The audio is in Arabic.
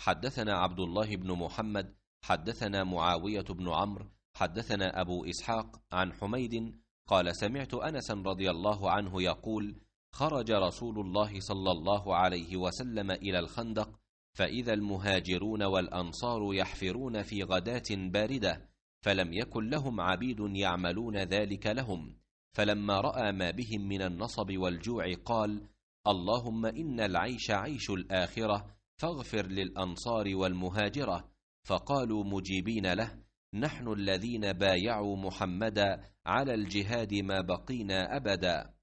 حدثنا عبد الله بن محمد حدثنا معاوية بن عمرو حدثنا أبو إسحاق عن حميد قال سمعت أنسا رضي الله عنه يقول خرج رسول الله صلى الله عليه وسلم إلى الخندق فإذا المهاجرون والأنصار يحفرون في غداة باردة فلم يكن لهم عبيد يعملون ذلك لهم فلما رأى ما بهم من النصب والجوع قال اللهم إن العيش عيش الآخرة فاغفر للأنصار والمهاجرة فقالوا مجيبين له نحن الذين بايعوا محمدا على الجهاد ما بقينا أبدا